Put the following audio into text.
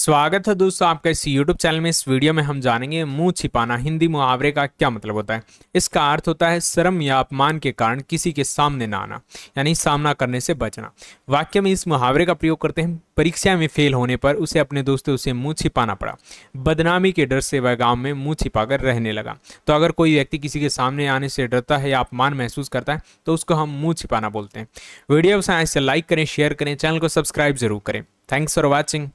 स्वागत है दोस्तों आपका इस YouTube चैनल में इस वीडियो में हम जानेंगे मुंह छिपाना हिंदी मुहावरे का क्या मतलब होता है इसका अर्थ होता है शर्म या अपमान के कारण किसी के सामने ना आना यानी सामना करने से बचना वाक्य में इस मुहावरे का प्रयोग करते हैं परीक्षा में फेल होने पर उसे अपने दोस्तों से मुंह छिपाना पड़ा बदनामी के डर से वह गाँव में मुँह छिपा रहने लगा तो अगर कोई व्यक्ति किसी के सामने आने से डरता है या अपमान महसूस करता है तो उसको हम मुँह छिपाना बोलते हैं वीडियो से आए तो लाइक करें शेयर करें चैनल को सब्सक्राइब जरूर करें थैंक्स फॉर वॉचिंग